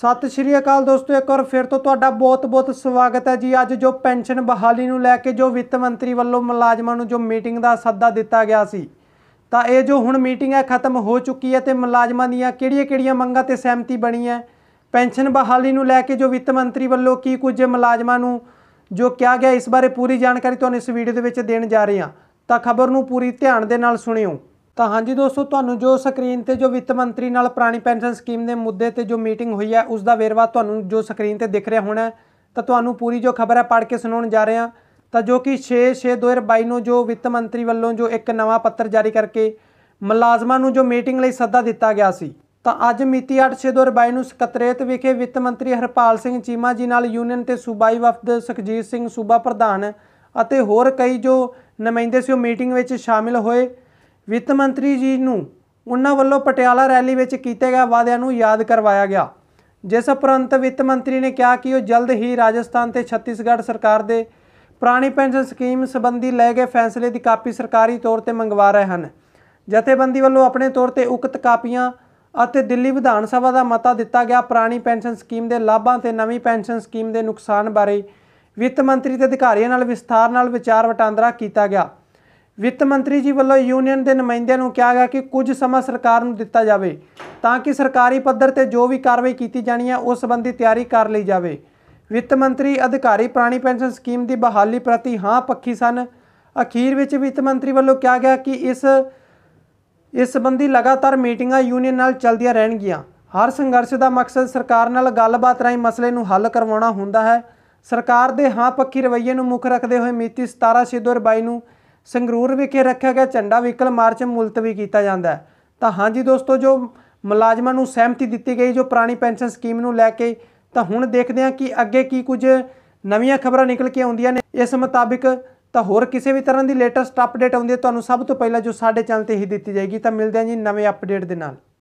ਸਤਿ ਸ਼੍ਰੀ ਅਕਾਲ ਦੋਸਤੋ ਇੱਕ ਵਾਰ ਫਿਰ ਤੋਂ ਤੁਹਾਡਾ ਬਹੁਤ-ਬਹੁਤ ਸਵਾਗਤ ਹੈ ਜੀ ਅੱਜ ਜੋ ਪੈਨਸ਼ਨ ਬਹਾਲੀ ਨੂੰ ਲੈ ਕੇ ਜੋ ਵਿੱਤ ਮੰਤਰੀ ਵੱਲੋਂ ਮੁਲਾਜ਼ਮਾਂ ਨੂੰ ਜੋ ਮੀਟਿੰਗ ਦਾ ਸੱਦਾ ਦਿੱਤਾ ਗਿਆ ਸੀ ਤਾਂ ਇਹ ਜੋ ਹੁਣ ਮੀਟਿੰਗ ਹੈ ਖਤਮ ਹੋ ਚੁੱਕੀ ਹੈ ਤੇ ਮੁਲਾਜ਼ਮਾਂ ਦੀਆਂ ਕਿਹੜੀਆਂ-ਕਿਹੜੀਆਂ ਮੰਗਾਂ ਤੇ ਸਹਿਮਤੀ ਬਣੀ ਹੈ ਪੈਨਸ਼ਨ ਬਹਾਲੀ ਨੂੰ ਲੈ ਕੇ ਜੋ ਵਿੱਤ ਮੰਤਰੀ ਵੱਲੋਂ ਕੀ ਕੁਝ ਮੁਲਾਜ਼ਮਾਂ ਨੂੰ ਜੋ ਕਿਹਾ ਗਿਆ ਇਸ ਬਾਰੇ ਪੂਰੀ ਜਾਣਕਾਰੀ ਤੁਹਾਨੂੰ ਇਸ ਵੀਡੀਓ ਦੇ ਵਿੱਚ ਦੇਣ ਜਾ ਰਹੇ ਹਾਂ ਤਾਂ ਖਬਰ ਨੂੰ ਪੂਰੀ ਧਿਆਨ ਦੇ ਨਾਲ ਸੁਣਿਓ ਤਾਂ ਹਾਂਜੀ ਦੋਸਤੋ ਤੁਹਾਨੂੰ ਜੋ ਸਕਰੀਨ ਤੇ ਜੋ ਵਿੱਤ ਮੰਤਰੀ ਨਾਲ ਪੁਰਾਣੀ ਪੈਨਸ਼ਨ ਸਕੀਮ ਦੇ ਮੁੱਦੇ ਤੇ ਜੋ ਮੀਟਿੰਗ ਹੋਈ ਹੈ ਉਸ ਦਾ ਵੇਰਵਾ ਤੁਹਾਨੂੰ ਜੋ ਸਕਰੀਨ ਤੇ ਦਿਖ ਰਿਹਾ ਹੋਣਾ ਤਾਂ ਤੁਹਾਨੂੰ ਪੂਰੀ ਜੋ ਖਬਰ ਹੈ ਪੜ੍ਹ ਕੇ ਸੁਣਾਉਣ ਜਾ ਰਹੇ ਹਾਂ ਤਾਂ ਜੋ ਕਿ 6 6 2022 ਨੂੰ ਜੋ ਵਿੱਤ ਮੰਤਰੀ ਵੱਲੋਂ ਜੋ ਇੱਕ ਨਵਾਂ ਪੱਤਰ ਜਾਰੀ ਕਰਕੇ ਮੁਲਾਜ਼ਮਾਂ ਨੂੰ ਜੋ ਮੀਟਿੰਗ ਲਈ ਸੱਦਾ ਦਿੱਤਾ ਗਿਆ ਸੀ ਤਾਂ ਅੱਜ ਮਿਤੀ 8/6/2022 ਨੂੰ ਸਕੱਤਰੇਤ ਵਿਖੇ ਵਿੱਤ ਮੰਤਰੀ ਹਰਪਾਲ ਸਿੰਘ ਚੀਮਾ ਜੀ ਨਾਲ ਯੂਨੀਅਨ ਤੇ ਸੂਬਾਈ ਵਫਦ ਸੁਖਜੀਤ ਸਿੰਘ ਸੂਬਾ ਪ੍ਰਧਾਨ ਅਤੇ ਹੋਰ ਕਈ ਜੋ ਨਮਾਇंदे ਸੀ ਉਹ ਮੀਟਿੰਗ ਵਿੱਚ ਸ਼ਾਮਿਲ ਹੋਏ ਵਿੱਤ ਮੰਤਰੀ ਜੀ ਨੂੰ ਉਹਨਾਂ ਵੱਲੋਂ ਪਟਿਆਲਾ ਰੈਲੀ ਵਿੱਚ ਕੀਤੇ ਗਏ ਵਾਅਦਿਆਂ ਨੂੰ ਯਾਦ ਕਰਵਾਇਆ ਗਿਆ ਜਿਸ ਉਪਰੰਤ ਵਿੱਤ ਮੰਤਰੀ ਨੇ ਕਿਹਾ ਕਿ ਉਹ ਜਲਦ ਹੀ ਰਾਜਸਥਾਨ ਤੇ ਛੱਤੀਸਗੜ੍ਹ ਸਰਕਾਰ ਦੇ ਪੁਰਾਣੀ ਪੈਨਸ਼ਨ ਸਕੀਮ ਸੰਬੰਧੀ ਲੈ ਗਏ ਫੈਸਲੇ ਦੀ ਕਾਪੀ ਸਰਕਾਰੀ ਤੌਰ ਤੇ ਮੰਗਵਾ ਰਹੇ ਹਨ ਜਥੇਬੰਦੀ ਵੱਲੋਂ ਆਪਣੇ ਤੌਰ ਤੇ ਉਕਤ ਕਾਪੀਆਂ ਅਤੇ ਦਿੱਲੀ ਵਿਧਾਨ ਸਭਾ ਦਾ ਮਤਾ ਦਿੱਤਾ ਗਿਆ ਪੁਰਾਣੀ ਪੈਨਸ਼ਨ ਸਕੀਮ ਦੇ ਲਾਭਾਂ ਤੇ ਨਵੀਂ ਪੈਨਸ਼ਨ ਸਕੀਮ ਦੇ ਨੁਕਸਾਨ ਬਾਰੇ ਵਿੱਤ ਮੰਤਰੀ ਤੇ ਅਧਿਕਾਰੀਆਂ ਨਾਲ ਵਿਸਥਾਰ ਨਾਲ ਵਿਚਾਰ ਵਟਾਂਦਰਾ ਕੀਤਾ ਗਿਆ ਵਿੱਤ ਮੰਤਰੀ ਜੀ ਵੱਲੋਂ ਯੂਨੀਅਨ ਦੇ ਨੁਮਾਇੰਦਿਆਂ ਨੂੰ ਕਿਹਾ ਗਿਆ ਕਿ ਕੁਝ ਸਮਾਂ ਸਰਕਾਰ ਨੂੰ ਦਿੱਤਾ ਜਾਵੇ ਤਾਂ ਕਿ ਸਰਕਾਰੀ ਪੱਧਰ ਤੇ ਜੋ ਵੀ ਕਾਰਵਾਈ ਕੀਤੀ ਜਾਣੀ ਹੈ ਉਸ ਸੰਬੰਧੀ ਤਿਆਰੀ ਕਰ ਲਈ ਜਾਵੇ ਵਿੱਤ ਮੰਤਰੀ ਅਧਿਕਾਰੀ ਪ੍ਰਾਣੀ ਪੈਨਸ਼ਨ ਸਕੀਮ ਦੀ ਬਹਾਲੀ ਪ੍ਰਤੀ ਹਾਂ ਪੱਖੀ ਸਨ ਅਖੀਰ ਵਿੱਚ ਵਿੱਤ ਮੰਤਰੀ ਵੱਲੋਂ ਕਿਹਾ ਗਿਆ ਕਿ ਇਸ ਇਸ ਸੰਬੰਧੀ ਲਗਾਤਾਰ ਮੀਟਿੰਗਾਂ ਯੂਨੀਅਨ ਨਾਲ ਚੱਲਦੀਆਂ ਰਹਿਣਗੀਆਂ ਹਰ ਸੰਘਰਸ਼ ਦਾ ਮਕਸਦ ਸਰਕਾਰ ਨਾਲ ਗੱਲਬਾਤ ਰਾਹੀਂ ਮਸਲੇ ਨੂੰ ਹੱਲ ਕਰਵਾਉਣਾ ਹੁੰਦਾ ਹੈ ਸਰਕਾਰ ਦੇ ਹਾਂ ਪੱਖੀ ਰਵੱਈਏ ਨੂੰ ਮੁੱਖ ਰੱਖਦੇ ਹੋਏ ਮਿਤੀ 17 6 2022 ਨੂੰ ਸੰਗਰੂਰ ਵਿਖੇ ਰੱਖਿਆ ਗਿਆ ਝੰਡਾ ਵਹੀਕਲ ਮਾਰਚ ਮੁਲਤਵੀ ਕੀਤਾ ਜਾਂਦਾ ਹੈ ਤਾਂ ਹਾਂਜੀ ਦੋਸਤੋ ਜੋ ਮੁਲਾਜ਼ਮਾਂ ਨੂੰ ਸਹਿਮਤੀ ਦਿੱਤੀ ਗਈ ਜੋ ਪੁਰਾਣੀ ਪੈਨਸ਼ਨ ਸਕੀਮ ਨੂੰ ਲੈ ਕੇ ਤਾਂ ਹੁਣ ਦੇਖਦੇ ਹਾਂ ਕਿ ਅੱਗੇ ਕੀ ਕੁਝ ਨਵੀਆਂ ਖਬਰਾਂ ਨਿਕਲ ਕੇ ਆਉਂਦੀਆਂ ਨੇ ਇਸ ਮੁਤਾਬਿਕ ਤਾਂ ਹੋਰ ਕਿਸੇ ਵੀ ਤਰ੍ਹਾਂ ਦੀ ਲੇਟੈਸਟ ਅਪਡੇਟ ਆਉਂਦੀ ਹੈ ਤੁਹਾਨੂੰ ਸਭ ਤੋਂ ਪਹਿਲਾਂ ਜੋ ਸਾਡੇ ਚੈਨਲ ਤੇ ਹੀ ਦਿੱਤੀ ਜਾਏਗੀ ਤਾਂ ਮਿਲਦੇ ਹਾਂ ਜੀ ਨਵੇਂ ਅਪਡੇਟ ਦੇ ਨਾਲ